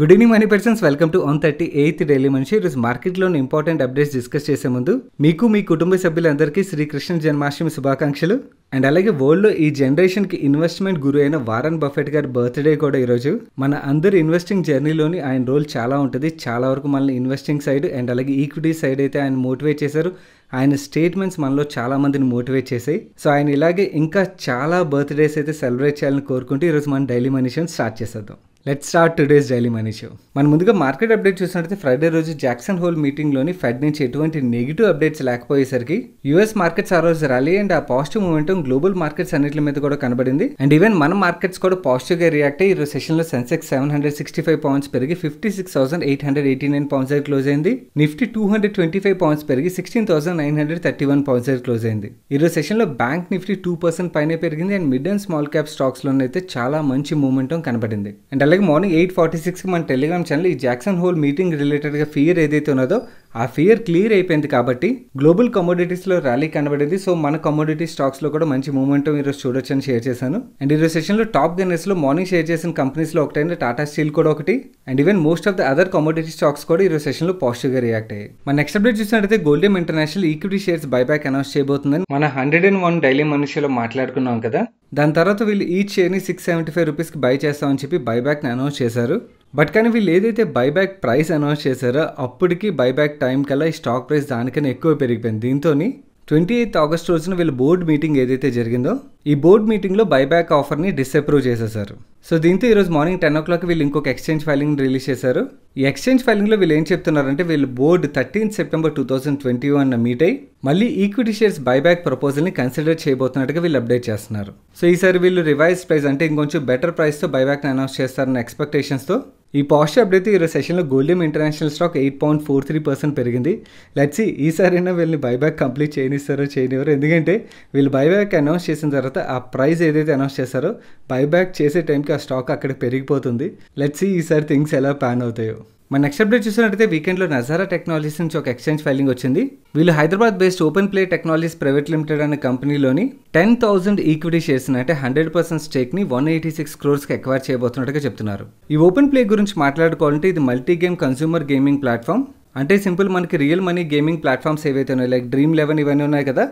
good evening money persons welcome to one thirty eighth daily money show ఈరోజు మార్కెట్లోని important updates discuss చేసే ముందు మీకు మీ కుటుంబ సభ్యులందరికీ శ్రీకృష్ణ జన్మాష్టమి శుభాకాంక్షలు అండ్ అలాగే వరల్డ్లో ఈ జనరేషన్కి ఇన్వెస్ట్మెంట్ గురు అయిన వారన్ బఫెట్ గారి బర్త్డే కూడా ఈరోజు మన అందరి ఇన్వెస్టింగ్ జర్నీలోని ఆయన రోల్ చాలా ఉంటుంది చాలా వరకు మనల్ని ఇన్వెస్టింగ్ సైడ్ అండ్ అలాగే ఈక్విటీ సైడ్ అయితే ఆయన మోటివేట్ చేశారు ఆయన స్టేట్మెంట్స్ మనలో చాలా మందిని మోటివేట్ చేసాయి సో ఆయన ఇలాగే ఇంకా చాలా బర్త్డేస్ అయితే సెలబ్రేట్ చేయాలని కోరుకుంటూ ఈరోజు మన డైలీ మనీషన్ స్టార్ట్ చేసేద్దాం let start today's daily money show మన ముందుగా మార్కెట్ అప్డేట్ చూసినట్లయితే ఫ్రైడే రోజు జాక్సన్ హోల్ మీటింగ్లోని ఫెడ్ నుంచి ఎటువంటి నెగిటివ్ అప్డేట్స్ లేకపోయేసరికి యూఎస్ మార్కెట్స్ ఆ రోజు ర్యాలీ అండ్ ఆ పాజిటివ్ మూమెంటం గ్లోబల్ మార్కెట్స్ అన్నిటి మీద కూడా కనబడింది అండ్ ఈవెన్ మన మార్కెట్స్ కూడా పాజిటివ్గా రియాక్ట్ అయ్యి ఈరోజు సెషన్లో Sensex seven hundred sixty five points పెరిగి fifty six thousand eight hundred eighty nine points దగ్గర క్లోజ్ అయింది Nifty two hundred twenty five points పెరిగి sixteen thousand nine hundred thirty one points దగ్గర క్లోజ్ అయింది ఈరోజు సెషన్లో బ్యాంక్ నిఫ్టీ టూ పర్సెంట్ పైనే పెరిగింది and mid and small cap స్టాక్స్లోనైతే చాలా మంచి మూమెంటం కనబడింది అండ్ అలాగే మార్నింగ్ ఎయిట్ ఫార్టీ సిక్స్కి మన టెలిగ్రామ్ ఛానల్ ఈ జాక్సన్ హోల్ మీటింగ్ రిలేటెడ్గా ఫీర్ ఏదైతే ఉన్నదో ఆ ఫియర్ క్లియర్ అయిపోయింది కాబట్టి గ్లోబల్ కమోడిటీస్లో ర్యాలీ కనబడేది సో మన కమోడిటీ స్టాక్స్లో కూడా మంచి మూమెంట్ ఈరోజు చూడొచ్చు అని షేర్ చేశాను అండ్ ఈరోజు సెషన్లో టాప్ గెనర్స్లో మార్నింగ్ షేర్ చేసిన కంపెనీస్లో ఒకటైన టాటా స్టీల్ కూడా ఒకటి and even most of the other commodity stocks కూడా ఈరోజు సెషన్లో పాజిటివ్గా రియాక్ట్ అయ్యాయి మన నెక్స్ట్ అప్డేట్ చూసినట్టయితే Goldiam international equity shares buyback announce చేయబోతుందని మన హండ్రెడ్ అండ్ వన్ డైలీ మనుషులో మాట్లాడుకున్నాం కదా దాని తర్వాత వీళ్ళు ఈ షేర్ని సిక్స్ సెవెంటీ ఫైవ్ రూపీస్కి బై చేస్తామని చెప్పి బైబ్యాక్ని అనౌన్స్ చేశారు బట్ కానీ వీళ్ళు ఏదైతే బైబ్యాక్ ప్రైస్ అనౌన్స్ చేశారో అప్పటికి బైబ్యాక్ టైం కల్లా ఈ స్టాక్ ప్రైస్ దానికన్నా ఎక్కువ పెరిగిపోయింది దీంతో ట్వంటీ ఎయిత్ ఆగస్ట్ రోజున వీళ్ళు బోర్డు మీటింగ్ ఏదైతే జరిగిందో ఈ బోర్డు మీటింగ్లో బైబ్యాక్ ఆఫర్ని డిసప్రూవ్ చేసేసారు సో దీంతో ఈరోజు మార్నింగ్ టెన్ ఓ క్లాక్ వీళ్ళు ఇంకొక ఎక్స్చేంజ్ ఫైలింగ్ రిలీజ్ చేశారు ఈ ఎక్స్చేంజ్ ఫైలింగ్లో వీళ్ళు ఏం చెప్తున్నారంటే వీళ్ళు board thirteenth September two thousand twenty one meet అయ్యి మళ్ళీ ఈక్విటీ షేర్స్ బైబ్యాక్ ప్రపోజల్ని కన్సిడర్ చేయబోతున్నట్టుగా వీళ్ళు అప్డేట్ చేస్తున్నారు సో ఈసారి వీళ్ళు రివైజ్ ప్రైస్ అంటే ఇంకొంచెం బెటర్ ప్రైస్తో బైబ్యాక్ని అనౌన్స్ చేస్తారన్న ఎక్స్పెక్టేషన్స్తో ఈ పాజిటివ్ అప్డేట్ ఈరోజు సెషన్లో Goldiam international stock eight point four three percent పెరిగింది లెట్సీ ఈసారైనా వీళ్ళని బైబ్యాక్ కంప్లీట్ చేయనిస్తారో చేయనివ్వరు ఎందుకంటే వీళ్ళు బైబ్యాక్ అనౌన్స్ చేసిన తర్వాత ఆ ప్రైస్ ఏదైతే అనౌన్స్ చేస్తారో బైబ్యాక్ చేసే టైంకి ఆ స్టాక్ అక్కడ పెరిగిపోతుంది లెట్సీ ఈసారి థింగ్స్ ఎలా ప్యాన్ అవుతాయో మన నెక్స్ట్ అప్డేట్ చూసినట్టయితే వీకెండ్లో నజారా టెక్నాలజీస్ నుంచి ఒక ఎక్స్చేంజ్ ఫైలింగ్ వచ్చింది వీళ్ళు Hyderabad based open play technologies private limited అనే కంపెనీలోని టెన్ థౌసండ్ ఈక్విటీ షేర్స్ అంటే హండ్రెడ్ పర్సెంట్ స్టేక్ని వన్ ఎయిటీ సిక్స్ క్రోర్స్కి ఎక్వైర్ చేయబోతున్నట్టుగా చెప్తున్నారు ఈ ఓపెన్ ప్లే గురించి మాట్లాడుకోవాలంటే ఇది multi game consumer gaming platform అంటే సింపుల్ మనకి రియల్ మనీ గేమింగ్ ప్లాట్ఫామ్స్ ఏవైతే ఉన్నాయి లైక్ డ్రీమ్ లెవెన్ ఇవన్నీ ఉన్నాయి కదా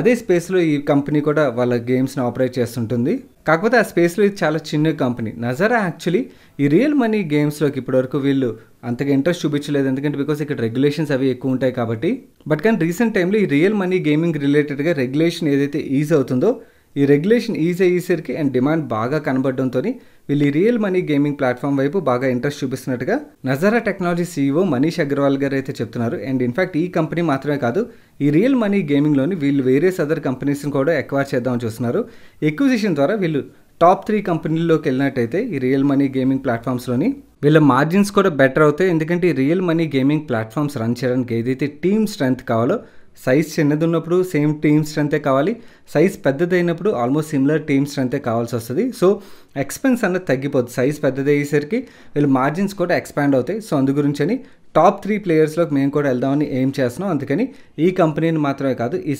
అదే స్పేస్లో ఈ కంపెనీ కూడా వాళ్ళ గేమ్స్ని ఆపరేట్ చేస్తుంటుంది కాకపోతే ఆ స్పేస్లో ఇది చాలా చిన్న కంపెనీ నజరా యాక్చువల్లీ ఈ రియల్ మనీ గేమ్స్లోకి ఇప్పటివరకు వీళ్ళు అంతగా ఇంట్రెస్ట్ చూపించలేదు ఎందుకంటే బికాస్ ఇక్కడ రెగ్యులేషన్స్ అవి ఎక్కువ ఉంటాయి కాబట్టి బట్ కానీ రీసెంట్ టైంలో ఈ రియల్ మనీ గేమింగ్ రిలేటెడ్గా రెగ్యులేషన్ ఏదైతే ఈజ్ అవుతుందో ఈ రెగ్యులేషన్ ఈజీ అయ్యేసరికి అండ్ డిమాండ్ బాగా కనబడడంతో వీళ్ళు ఈ రియల్ మనీ గేమింగ్ ప్లాట్ఫామ్ వైపు బాగా ఇంట్రెస్ట్ చూపిస్తున్నట్టుగా నజారా టెక్నాలజీ సీఈఓ మనీష్ అగర్వాల్ గారు అయితే చెప్తున్నారు అండ్ ఇన్ఫాక్ట్ ఈ కంపెనీ మాత్రమే కాదు ఈ రియల్ మనీ గేమింగ్లోని వీళ్ళు వేరియస్ అదర్ కంపెనీస్ని కూడా ఎక్వైర్ చేద్దామని చూస్తున్నారు ఎక్విజిషన్ ద్వారా వీళ్ళు టాప్ త్రీ కంపెనీల్లోకి వెళ్ళినట్టయితే ఈ రియల్ మనీ గేమింగ్ ప్లాట్ఫామ్స్లోని వీళ్ళ మార్జిన్స్ కూడా బెటర్ అవుతాయి ఎందుకంటే ఈ real money gaming platforms run చేయడానికి ఏదైతే టీమ్ స్ట్రెంత్ కావాలో సైజ్ ఉన్నప్పుడు సేమ్ టీమ్ స్ట్రెంతే కావాలి సైజ్ పెద్దదైనప్పుడు ఆల్మోస్ట్ సిమిలర్ టీమ్ స్ట్రెంతే కావాల్సి వస్తుంది సో ఎక్స్పెన్స్ అన్నది తగ్గిపోతుంది సైజ్ అయ్యేసరికి వీళ్ళు మార్జిన్స్ కూడా ఎక్స్పాండ్ అవుతాయి సో అందు గురించి అని టాప్ త్రీ ప్లేయర్స్లోకి మేము కూడా వెళ్దామని ఏం చేస్తున్నాం అందుకని ఈ కంపెనీని మాత్రమే కాదు ఈ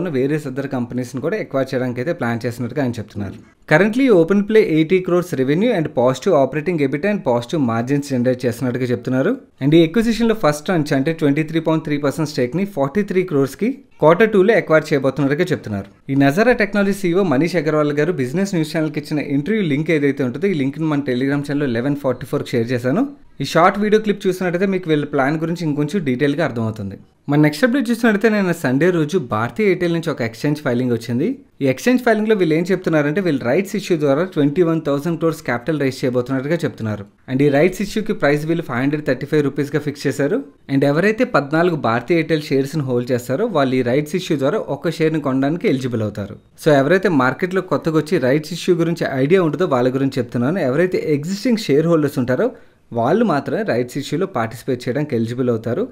ఉన్న వేరే ఇద్దరు కంపెనీస్ని కూడా ఎక్వైర్ చేయడానికి అయితే ప్లాన్ చేస్తున్నట్టుగా ఆయన చెప్తున్నారు currently open play eighty crores revenue and positive operating EBIT and positive margins generate చేస్తున్నట్టుగా చెప్తున్నారు అండ్ ఈ ఎక్విజిషన్లో ఫస్ట్ అంచ్ అంటే twenty three point three percent స్టేక్ని ఫార్టీ త్రీ క్రోర్స్కి క్వార్టర్ టూలో ఎక్వైర్ చేయబోతున్నట్టుగా చెప్తున్నారు ఈ నజరా టెక్నాలజీ సీఈఓ మనీష్ అగర్వాల్ గారు బిజినెస్ న్యూస్ ఛానల్కి ఇచ్చిన ఇంటర్వ్యూ లింక్ ఏదైతే ఉంటుందో ఈ లింక్ని మన టెలిగ్రామ్ ఛానల్ లెవెన్ ఫార్టీ ఫోర్కి షేర్ చేశాను ఈ షార్ట్ వీడియో క్లిప్ చూసినట్టయితే మీకు వీళ్ళ ప్లాన్ గురించి ఇంకొంచెం డీటెయిల్గా అర్థమవుతుంది మన నెక్స్ట్ అప్డేట్ చూసినట్లయితే నేను సండే రోజు భారతీయ ఎయిర్టెల్ నుంచి ఒక ఎక్స్చేంజ్ ఫైలింగ్ వచ్చింది ఈ ఎక్స్చేంజ్ ఫైలింగ్లో వీళ్ళు ఏం చెప్తున్నారంటే వీళ్ళు రైట్స్ ఇష్యూ ద్వారా twenty one thousand crores capital raise చేయబోతున్నట్టుగా చెప్తున్నారు అండ్ ఈ రైట్స్ ఇష్యూకి ప్రైస్ వీళ్ళు ఫైవ్ హండ్రెడ్ థర్టీ ఫైవ్ రూపీస్గా ఫిక్స్ చేశారు అండ్ ఎవరైతే పద్నాలుగు భారతీయ ఎయిర్టెల్ షేర్స్ని హోల్డ్ చేస్తారో వాళ్ళు ఈ రైట్స్ ఇష్యూ ద్వారా ఒక షేర్ని కొనడానికి ఎలిజిబుల్ అవుతారు సో ఎవరైతే మార్కెట్లో కొత్తగా వచ్చి రైట్స్ ఇష్యూ గురించి ఐడియా ఉంటుందో వాళ్ళ గురించి చెప్తున్నాను ఎవరైతే ఎగ్జిస్టింగ్ షేర్ హోల్డర్స్ ఉంటారో వాళ్ళు మాత్రమే రైట్స్ ఇష్యూలో పార్టిసిపేట్ చేయడానికి ఎలిజిబుల్ అవుతారు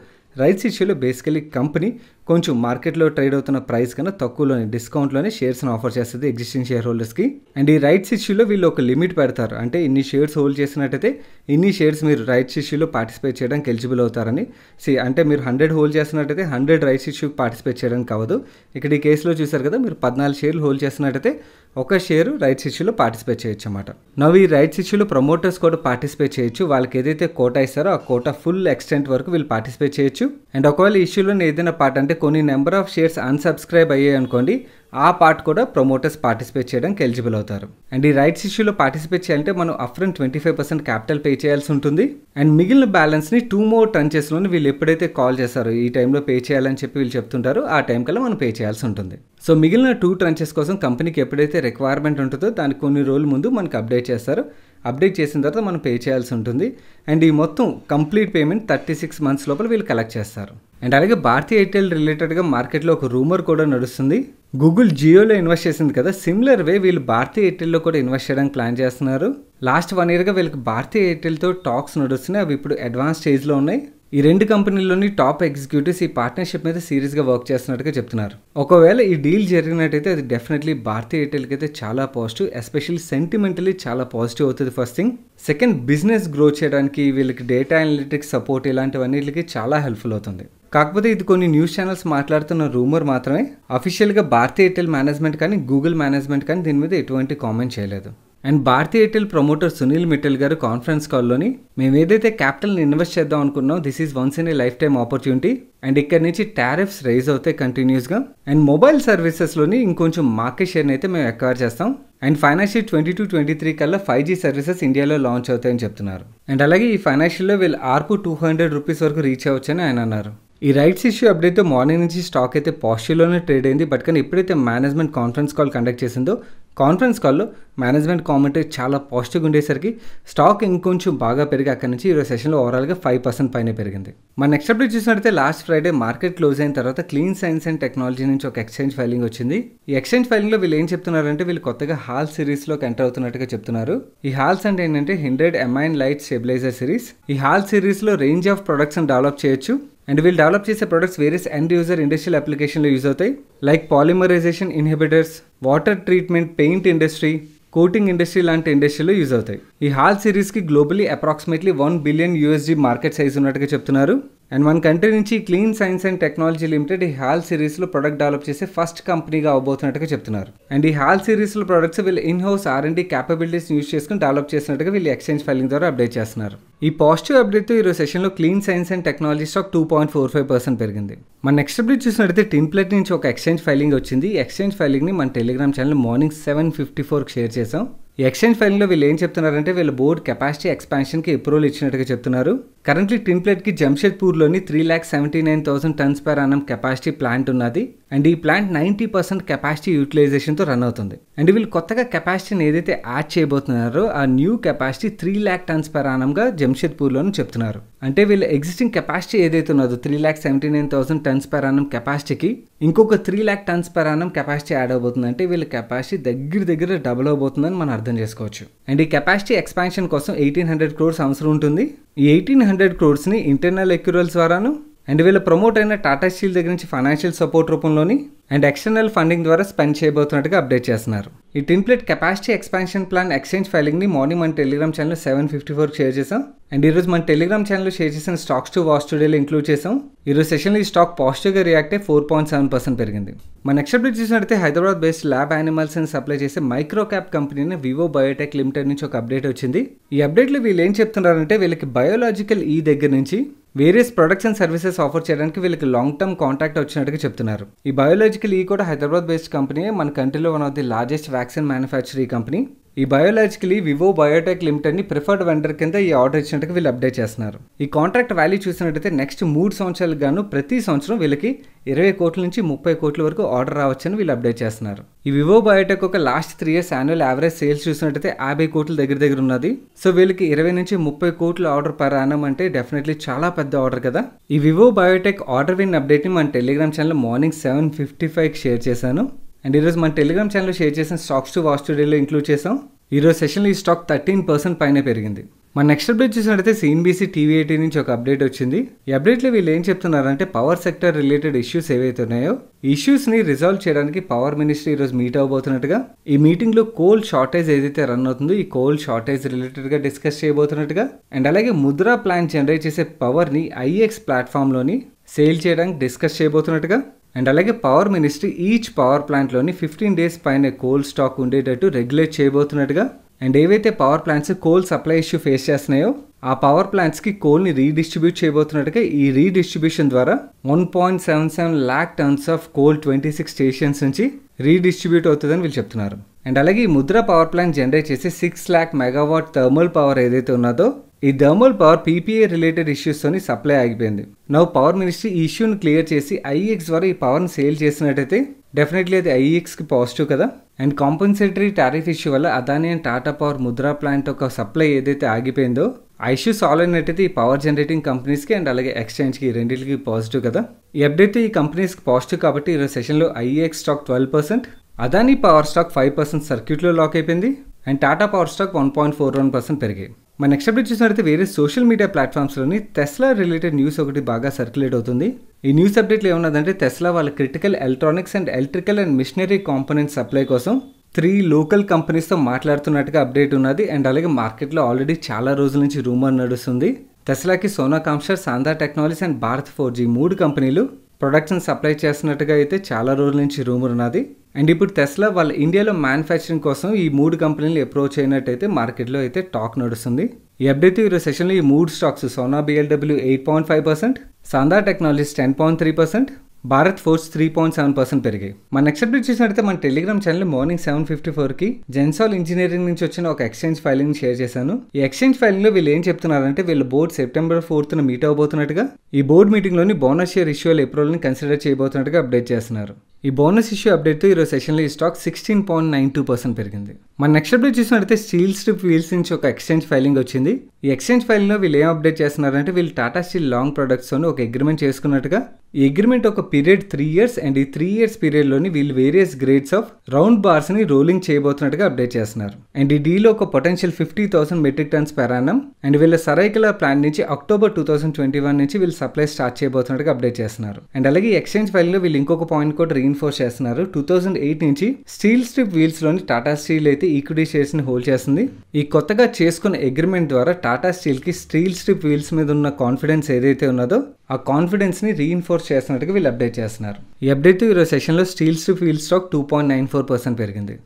రైట్స్ ఇష్యూలో బేసికలీ కంపెనీ కొంచెం మార్కెట్లో ట్రేడ్ అవుతున్న ప్రైస్ కన్నా తక్కువలోనే డిస్కౌంట్లోనే షేర్స్ని ఆఫర్ చేస్తుంది ఎగ్జిస్టింగ్ షేర్ హోల్డర్స్కి అండ్ ఈ రైట్స్ ఇష్యూలో వీళ్ళు ఒక లిమిట్ పెడతారు అంటే ఇన్ని షేర్స్ హోల్డ్ చేసినట్టయితే ఇన్ని షేర్స్ మీరు రైట్స్ ఇష్యూలో పార్టిసిపేట్ చేయడానికి ఎలిజిబుల్ అవుతారని సి అంటే మీరు హండ్రెడ్ హోల్డ్ చేసినట్టయితే హండ్రెడ్ రైట్స్ ఇష్యూ పార్టిసిపేట్ చేయడానికి అవ్వదు ఇక్కడ ఈ కేసులో చూశారు కదా మీరు పద్నాలుగు షేర్లు హోల్డ్ చేసినట్టయితే ఒక షేరు రైట్స్ ఇష్యూలో పార్టిసిపేట్ చేయొచ్చు అనమాట నవ్వు ఈ రైట్స్ ఇష్యూలో ప్రమోటర్స్ కూడా పార్టిసిపేట్ చేయొచ్చు వాళ్ళకి ఏదైతే కోటా ఇస్తారో ఆ కోటా ఫుల్ ఎక్స్టెంట్ వరకు వీళ్ళు పార్టిసిపేట్ చేయొచ్చు అండ్ ఒకవేళ ఇష్యూలో ఏదైనా పార్ట్ అంటే కొన్ని నెంబర్ ఆఫ్ షేర్స్ అన్సబ్స్క్రైబ్ అయ్యాయి అనుకోండి ఆ పార్ట్ కూడా ప్రమోటర్స్ పార్టిసిపేట్ చేయడానికి ఎలిజిబుల్ అవుతారు అండ్ ఈ రైట్స్ ఇష్యూలో పార్టిసిపేట్ చేయాలంటే మనం upfront twenty five percent capital pay చేయాల్సి ఉంటుంది అండ్ మిగిలిన బ్యాలెన్స్ని టూ మోర్ టర్న్చెస్లోని వీళ్ళు ఎప్పుడైతే కాల్ చేస్తారో ఈ టైంలో పే చేయాలని చెప్పి వీళ్ళు చెప్తుంటారు ఆ టైం కల్లా మనం పే చేయాల్సి ఉంటుంది సో మిగిలిన టూ ట్రంచెస్ కోసం కంపెనీకి ఎప్పుడైతే రిక్వైర్మెంట్ ఉంటుందో దానికి కొన్ని రోజుల ముందు మనకు అప్డేట్ చేస్తారు అప్డేట్ చేసిన తర్వాత మనం పే చేయాల్సి ఉంటుంది అండ్ ఈ మొత్తం complete payment thirty six months లోపల వీళ్ళు కలెక్ట్ చేస్తారు అండ్ అలాగే భారతీయ ఎయిర్టెల్ రిలేటెడ్గా మార్కెట్లో ఒక రూమర్ కూడా నడుస్తుంది గూగుల్ జియోలో ఇన్వెస్ట్ చేసింది కదా సిమిలర్ వే వీళ్ళు భారతీయ ఎయిర్టెల్లో కూడా ఇన్వెస్ట్ చేయడానికి ప్లాన్ చేస్తున్నారు లాస్ట్ వన్ ఇయర్గా వీళ్ళకి భారతీయ ఎయిర్టెల్తో టాక్స్ నడుస్తున్నాయి అవి ఇప్పుడు అడ్వాన్స్ స్టేజ్లో ఉన్నాయి ఈ రెండు కంపెనీల్లోని టాప్ ఎగ్జిక్యూటివ్స్ ఈ పార్ట్నర్షిప్ మీద సీరియస్గా వర్క్ చేస్తున్నట్టుగా చెప్తున్నారు ఒకవేళ ఈ డీల్ జరిగినట్టయితే అది డెఫినెట్లీ భారతీయ ఎయిర్టెల్కి అయితే చాలా పాజిటివ్ ఎస్పెషల్లీ సెంటిమెంటలీ చాలా పాజిటివ్ అవుతుంది first thing second business grow చేయడానికి వీళ్ళకి డేటా అనలిటిక్స్ సపోర్ట్ ఇలాంటివన్నిటికి చాలా హెల్ప్ఫుల్ అవుతుంది కాకపోతే ఇది కొన్ని న్యూస్ ఛానల్స్ మాట్లాడుతున్న రూమర్ మాత్రమే అఫీషియల్గా భారతీ ఎయిర్టెల్ మేనేజ్మెంట్ కానీ గూగుల్ మేనేజ్మెంట్ కానీ దీని మీద ఎటువంటి కామెంట్ చేయలేదు and Bharti Airtel promoter Sunil Mittal గారు కాన్ఫరెన్స్ కాల్లోని మేము ఏదైతే క్యాపిటల్ని ఇన్వెస్ట్ చేద్దాం అనుకున్నాం this is once in a lifetime opportunity and ఇక్కడ నుంచి టారిఫ్స్ రైజ్ అవుతాయి కంటిన్యూస్గా అండ్ మొబైల్ సర్వీసెస్లోని ఇంకొంచెం మార్కెట్ షేర్ని అయితే మేము ఎక్వైర్ చేస్తాం and financial twenty two twenty three కల్లా ఫైవ్ జీ సర్వీసెస్ ఇండియాలో లాంచ్ అవుతాయని చెప్తున్నారు అండ్ అలాగే ఈ ఫైనాన్షియల్లో వీళ్ళు ఆర్పు టూ హండ్రెడ్ రూపీస్ వరకు రీచ్ అవ్వచ్చని ఆయన అన్నారు ఈ రైట్స్ ఇష్యూ అప్డేట్తో మార్నింగ్ నుంచి స్టాక్ అయితే పాజిటివ్లోనే ట్రేడ్ అయింది బట్ కానీ ఎప్పుడైతే మేనేజ్మెంట్ కాన్ఫరెన్స్ కాల్ కండక్ట్ చేసిందో కాన్ఫరెన్స్ కాల్లో మేనేజ్మెంట్ కామెంటరీ చాలా పాజిటివ్గా ఉండేసరికి స్టాక్ ఇంకొంచెం బాగా పెరిగి అక్కడి నుంచి ఈరోజు సెషన్లో ఓవరాల్గా ఫైవ్ పర్సెంట్ పైన పెరిగింది మన నెక్స్ట్ అప్డేట్ చూసినట్టయితే లాస్ట్ ఫ్రైడే మార్కెట్ క్లోజ్ అయిన తర్వాత క్లీన్ సైన్స్ అండ్ టెక్నాలజీ నుంచి ఒక ఎక్స్చేంజ్ ఫైలింగ్ వచ్చింది ఈ ఎక్స్చేంజ్ ఫైలింగ్లో వీళ్ళు ఏం చెప్తున్నారంటే వీళ్ళు కొత్తగా హాల్ సిరీస్లోకి ఎంటర్ అవుతున్నట్టుగా చెప్తున్నారు ఈ హాల్స్ అంటే ఏంటంటే hindered amine light stabilizer series ఈ హాల్ సిరీస్లో రేంజ్ ఆఫ్ ప్రొడక్ట్స్ డెవలప్ చేయొచ్చు అండ్ వీళ్ళు డెవలప్ చేసే products various end user industrial అప్లికేషన్లో యూజ్ అవుతాయి like polymerization inhibitors water treatment paint industry coating industry లాంటి ఇండస్ట్రీలో యూజ్ అవుతాయి ఈ హాల్ సిరీస్కి globally approximately one billion USD market size ఉన్నట్టుగా చెప్తున్నారు అండ్ మన కంట్రీ నుంచి Clean Science and Technology Limited ఈ హాల్ సిరీస్లో ప్రొడక్ట్ డెవలప్ చేసే ఫస్ట్ కంపెనీగా అవబోతున్నట్టుగా చెప్తున్నారు అండ్ ఈ హాల్ సిరీస్లో ప్రొడక్ట్స్ వీళ్ళు in house D capabilities use చేసుకుని డెవలప్ చేసినట్టుగా వీళ్ళు ఎక్స్చేంజ్ ఫైలింగ్ ద్వారా అప్డేట్ చేస్తున్నారు ఈ పాజిటివ్ అప్డేట్తో ఈరోజు సెషన్లో Clean Science and Technology stock two point four five percent పెరిగింది మన నెక్స్ట్ అప్డేట్ చూసినట్టయితే టిన్ప్లెట్ నుంచి ఒక ఎక్స్చేంజ్ ఫైలింగ్ వచ్చింది ఎక్స్చేంజ్ ఫైలింగ్ని మన Telegram channel morning seven fifty ఫోర్కి షేర్ చేసాం ఈ ఎక్స్చేంజ్ ఫైలింగ్లో వీళ్ళు ఏం చెప్తున్నారంటే వీళ్ళ బోర్డు కెపాసిటీ ఎక్స్పాన్షన్కి అప్రూవల్ ఇచ్చినట్టుగా చెప్తున్నారు కరెంట్లీ టిన్ ప్లేట్కి జంషెడ్పూర్లోని three lakh seventy nine thousand tons per annum capacity plant ఉన్నది అండ్ ఈ ప్లాంట్ నైంటీ పర్సెంట్ కెపాసిటీ యూటిలైజేషన్తో రన్ అవుతుంది అండ్ వీళ్ళు కొత్తగా కెపాసిటీని ఏదైతే యాడ్ చేయబోతున్నారో ఆ new capacity three lakh tons per ఆనంగా జంషెద్పూర్లోని చెప్తున్నారు అంటే వీళ్ళ ఎగ్జిస్టింగ్ కెపాసిటీ ఏదైతే ఉన్నదో three lakh seventy nine thousand tons per annum కెపాసిటీకి ఇంకొక three lakh tons per annum capacity add అవబోతుంది అంటే వీళ్ళ కెపాసిటీ దగ్గర దగ్గర డబుల్ అవబోతుందని మనం అర్థం చేసుకోవచ్చు అండ్ ఈ కెపాసిటీ ఎక్స్పాన్షన్ కోసం ఎయిటీన్ హండ్రెడ్ క్రోర్స్ అవసరం ఉంటుంది ఈ ఎయిటీన్ హండ్రెడ్ క్రోర్స్ని ఇంటర్నల్ ఎక్యూరల్స్ ద్వారాను అండ్ వీళ్ళు ప్రమోట్ అయిన టాటా స్టీల్ దగ్గర నుంచి ఫైనాన్షియల్ సపోర్ట్ రూపంలోని అండ్ ఎక్స్టర్నల్ ఫండింగ్ ద్వారా స్పెండ్ చేయబోతున్నట్టుగా అప్డేట్ చేస్తున్నారు ఈ tinplate capacity expansion plan exchange ఫైలింగ్ని మార్నింగ్ మన Telegram channel seven fifty four share చేసాం అండ్ ఈరోజు మన టెలిగ్రామ్ ఛానల్ షేర్ చేసిన స్టాక్స్ టు వాచ్ టుడేలో ఇంక్లూడ్ చేసాం ఈరోజు సెషన్లో ఈ స్టాక్ పాజిటివ్గా రియాక్ట్ అయ్యి ఫోర్ పాయింట్ సెవెన్ పర్సెంట్ పెరిగింది మన నెక్స్ట్ అప్డేట్ చూసినట్లయితే హైదరాబాద్ బేస్డ్ ల్యాబ్ అని సప్లై చేసే మైక్రో క్యాప్ కంపెనీని వివో బయోటెక్ లిమిటెడ్ నుంచి ఒక అప్డేట్ వచ్చింది ఈ అప్డేట్లో వీళ్ళు ఏం చెప్తున్నారంటే వీళ్ళకి బయోలాజికల్ ఈ దగ్గర నుంచి వేరియస్ ప్రొడక్షన్ సర్వీసెస్ ఆఫర్ చేయడానికి వీళ్ళకి లాంగ్ టర్మ్ కాంట్రాక్ట్ వచ్చినట్టుగా చెప్తున్నారు ఈ e బయోలాజికల్ ఈ కూడా హైదరాబాద్ బేస్డ్ కంపెనీ మన కంట్రీలో one of the largest vaccine manufacturing company ఈ బయోలాజికలీ వివో బయోటెక్ లిమిటెడ్ని ప్రిఫర్డ్ వెండర్ కింద ఈ ఆర్డర్ ఇచ్చినట్టుగా వీళ్ళు అప్డేట్ చేస్తున్నారు ఈ కాంట్రాక్ట్ వాల్యూ చూసినట్టయితే నెక్స్ట్ మూడు సంవత్సరాలకు గాను ప్రతి సంవత్సరం వీళ్ళకి ఇరవై కోట్ల నుంచి ముప్పై కోట్ల వరకు ఆర్డర్ రావచ్చని వీళ్ళు అప్డేట్ చేస్తున్నారు ఈ వివో బయోటెక్ ఒక last three years annual average sales చూసినట్టయితే యాభై కోట్ల దగ్గర దగ్గర ఉన్నది సో వీళ్ళకి ఇరవై నుంచి ముప్పై కోట్ల ఆర్డర్ పర్ అనం అంటే డెఫినెట్లీ చాలా పెద్ద ఆర్డర్ కదా ఈ వివో బయోటెక్ ఆర్డర్ విన్ ని మన Telegram channel morning seven fifty five share చేశాను అండ్ ఈరోజు మన టెలిగ్రామ్ ఛానల్లో షేర్ చేసిన స్టాక్స్ టు వాచ్ డేలో ఇంక్లూడ్ చేసాం ఈరోజు సెషన్లో ఈ స్టాక్ థర్టీన్ పర్సెంట్ పైన పెరిగింది మన నెక్స్ట్ అప్డేట్ చూసినట్టయితే సిఎన్బీసీ ఎయిటీ నుంచి ఒక అప్డేట్ వచ్చింది ఈ అప్డేట్లో వీళ్ళు ఏం చెప్తున్నారంటే పవర్ సెక్టర్ రిలేటెడ్ ఇష్యూస్ ఏవైతే ఉన్నాయో ఇష్యూస్ని రిజాల్వ్ చేయడానికి పవర్ మినిస్ట్రీ ఈరోజు మీట్ అవ్వబోతున్నట్టుగా ఈ మీటింగ్లో కోల్ షార్టేజ్ ఏదైతే రన్ అవుతుందో ఈ కోల్ షార్టేజ్ రిలేటెడ్గా డిస్కస్ చేయబోతున్నట్టుగా అండ్ అలాగే ముద్రా ప్లాన్ జనరేట్ చేసే పవర్ని ఐఎక్స్ ప్లాట్ఫామ్లోని సేల్ చేయడానికి డిస్కస్ చేయబోతున్నట్టుగా అండ్ అలాగే పవర్ మినిస్ట్రీ ఈచ్ పవర్ ప్లాంట్లోని ఫిఫ్టీన్ డేస్ పైన కోల్ స్టాక్ ఉండేటట్టు రెగ్యులేట్ చేయబోతున్నట్టుగా అండ్ ఏవైతే power plants coal supply issue face చేస్తున్నాయో ఆ పవర్ ప్లాంట్స్కి కోల్ని రీడిస్ట్రిబ్యూట్ చేయబోతున్నట్టుగా ఈ రీడిస్ట్రిబ్యూషన్ ద్వారా one point seven seven lakh tons of coal twenty six stations నుంచి రీడిస్ట్రిబ్యూట్ అవుతుందని వీళ్ళు చెప్తున్నారు అండ్ అలాగే ఈ ముద్ర పవర్ ప్లాంట్ జనరేట్ చేసే six lakh megawatt thermal power ఏదైతే ఉన్నదో ఈ థర్మల్ పవర్ పీపీఏ రిలేటెడ్ ఇష్యూస్తోని సప్లై ఆగిపోయింది నౌ పవర్ మినిస్ట్రీ ఈ ఇష్యూని క్లియర్ చేసి ఐఈఎక్స్ ద్వారా ఈ పవర్ని సేల్ చేసినట్టయితే డెఫినెట్లీ అది ఐఈఎక్స్కి e పాజిటివ్ కదా అండ్ కాంపెన్సేటరీ టారిఫ్ ఇష్యూ వల్ల Adani and Tata Power Mundra plant ఒక సప్లై ఏదైతే ఆగిపోయిందో ఆ ఇష్యూ సాల్వ్ అయినట్టయితే ఈ పవర్ జనరేటింగ్ కంపెనీస్కి అండ్ అలాగే ఎక్స్చేంజ్కి రెండింటికి పాజిటివ్ కదా ఈ అప్డేట్ ఈ కంపెనీస్కి పాజిటివ్ కాబట్టి ఈరోజు సెషన్లో IEX stock twelve percent Adani Power stock five percent సర్క్యూట్లో లాక్ అయిపోయింది and Tata Power stock one point four one percent పెరిగాయి మన నెక్స్ట్ అప్డేట్ చూసినట్లయితే వేరే సోషల్ మీడియా ప్లాట్ఫామ్స్లోని టెస్లా రిలేటెడ్ న్యూస్ ఒకటి బాగా సర్క్యులేట్ అవుతుంది ఈ న్యూస్ అప్డేట్లో ఏమన్నదంటే టెస్లా వాళ్ళ critical electronics and electrical and machinery component supply కోసం త్రీ లోకల్ కంపెనీస్తో మాట్లాడుతున్నట్టుగా అప్డేట్ ఉన్నది అండ్ అలాగే మార్కెట్లో ఆల్రెడీ చాలా రోజుల నుంచి రూమర్ నడుస్తుంది టెస్లాకి Sona Comstar Sandhar Technologies and Bharat Forge మూడు కంపెనీలు ప్రొడక్షన్ సప్లై చేస్తున్నట్టుగా అయితే చాలా రోజుల నుంచి రూమర్ ఉన్నది అండ్ ఇప్పుడు టెస్లా వాళ్ళ ఇండియాలో మ్యానుఫ్యాక్చరింగ్ కోసం ఈ మూడు కంపెనీలు అప్రోచ్ అయినట్టయితే మార్కెట్లో అయితే టాక్ నడుస్తుంది ఈ అప్డేట్ ఈరోజు సెషన్లో ఈ మూడు stocks Sona BLW eight point five percent Sandhar Technologies ten point three percent Bharat Forge three point seven percent పెరిగాయి మన నెక్స్ట్ అప్డేట్ చూసినట్టు మన Telegram channel morning seven fifty ఫోర్కి జెన్సాల్ ఇంజనీరింగ్ నుంచి వచ్చిన ఒక ఎక్స్చేంజ్ ఫైలింగ్ షేర్ చేశాను ఈ ఎక్స్చేంజ్ లో వీళ్ళు ఏం చెప్తున్నారంటే వీళ్ళ బోర్డు సెప్టెంబర్ ఫోర్త్న మీట్ అవబోతున్నట్టుగా ఈ బోర్డు లోని బోనస్ షేర్ ఏప్రిల్ ని కన్సిడర్ చేయబోతున్నట్టుగా అప్డేట్ చేస్తున్నారు ఈ బోనస్ ఇష్యూ అప్డేట్తో ఈరోజు లో ఈ stock sixteen point nine two percent పెరిగింది మన నెక్స్ట్ అప్డేట్ చూసినట్లయితే స్టీల్ స్ట్రిప్ వీల్స్ నుంచి ఒక ఎక్స్చేంజ్ ఫైలింగ్ వచ్చింది ఈ ఎక్స్చేంజ్ లో వీళ్ళు ఏం అప్డేట్ చేస్తున్నారంటే వీళ్ళు టాటా స్టీల్ లాంగ్ ప్రొడక్ట్స్తో ఒక అగ్రిమెంట్ చేసుకున్నట్టుగా ఈ అగ్రిమెంట్ ఒక పీరియడ్ త్రీ ఇయర్స్ అండ్ ఈ త్రీ ఇయర్స్ పీరియడ్లోని వీళ్ళు వేరియస్ గ్రేడ్స్ ఆఫ్ రౌండ్ బార్స్ని రోలింగ్ చేయబోతున్నట్టుగా అప్డేట్ చేస్తున్నారు అండ్ ఈ డీలో ఒక potential fifty thousand metric tons per annum and వీళ్ళ సరైకల ప్లాంట్ నుంచి October two thousand twenty one నుంచి వీళ్ళు సప్లై స్టార్ట్ చేయబోతున్నట్టుగా అప్డేట్ చేస్తున్నారు అండ్ అలాగే ఎక్స్చేంజ్ ఫైల్లో వీళ్ళు ఇంకొక పాయింట్ కూడా రీఇన్ఫోర్స్ చేస్తున్నారు టూ థౌసండ్ ఎయిట్ నుంచి స్టీల్ స్ట్రిప్ వీల్స్లోని టాటా స్టీల్ అయితే ఈక్విటీ షేర్స్ని హోల్డ్ చేస్తుంది ఈ కొత్తగా చేసుకున్న అగ్రిమెంట్ ద్వారా టాటా స్టీల్కి స్టీల్ స్ట్రిప్ వీల్స్ మీద ఉన్న కాన్ఫిడెన్స్ ఏదైతే ఉన్నదో ఆ కాన్ఫిడెన్స్ని రీఇన్ఫోర్స్ చేస్తున్నట్టుగా వీళ్ళు అప్డేట్ చేస్తున్నారు ఈ అప్డేట్ ఈరోజు సెషన్లో Steel Strips Wheel stock two point nine four percent పెరిగింది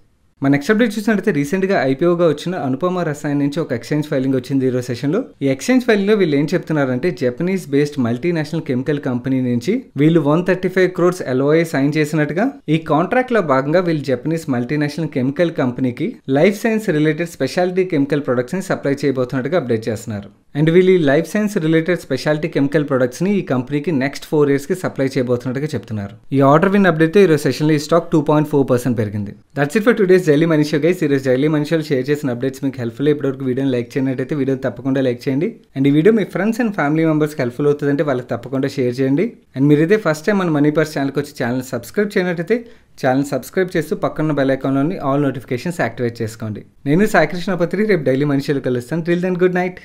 మన నెక్స్ట్ అప్డేట్ చూసినట్లయితే రీసెంట్గా ఐపీఓగా వచ్చిన అనుపమ రసాయన్ నుంచి ఒక ఎక్స్చేంజ్ ఫైలింగ్ వచ్చింది ఈరోజు సెషన్లో ఈ ఎక్స్చేంజ్ ఫైలింగ్లో వీళ్ళు ఏం చెప్తున్నారంటే Japanese based multinational chemical company నుంచి వీళ్ళు one thirty five crores LOI sign చేసినట్టుగా ఈ కాంట్రాక్ట్లో భాగంగా వీళ్ళు జపనీస్ మల్టీనేషనల్ కెమికల్ కంపెనీకి life science related speciality chemical ప్రొడక్ట్స్ని సప్లై చేయబోతున్నట్టుగా అప్డేట్ చేస్తున్నారు అండ్ వీళ్ళు ఈ life science related speciality chemical ప్రొడక్ట్స్ని ఈ కంపెనీకి నెక్స్ట్ ఫోర్ ఇయర్స్కి సప్లై చేయబోతున్నట్టుగా చెప్తున్నారు ఈ ఆర్డర్ విన్ అప్డేట్ ఈరోజు సెషన్లో ఈ stock two point four percent పెరిగింది దట్స్ ఇట్ ఫర్ టుడేస్ జైలీ మనిషి గైస్ ఈరోజు జైలీ మనిషిలో షేర్ చేసిన అప్డేట్స్ మీకు హెల్ప్ఫుల్ ఇప్పటివరకు వీడియోని లైక్ చేయనట్టయితే వీడియో తప్పకుండా లైక్ చేయండి అండ్ ఈ వీడియో మీ ఫ్రెండ్స్ అండ్ ఫ్యామిలీ మెంబర్స్కి హెల్ప్ఫుల్ అవుతుందంటే వాళ్ళకి తప్పకుండా షేర్ చేయండి అండ్ మీరైతే ఫస్ట్ టైం మన మనీ పర్స్ ఛానల్కి వచ్చి ఛానల్ సబ్స్క్రైబ్ చేయనట్టయితే ఛానల్ సబ్స్క్రైబ్ చేస్తూ పక్కన బెల్ అకౌంట్లోని ఆల్ నోటిఫికేషన్స్ యాక్టివేట్ చేసుకోండి నేను సాయి కృష్ణపత్రి రేపు డైలీ మనిషిలో కలుస్తాను టిల్ దెన్ గుడ్ నైట్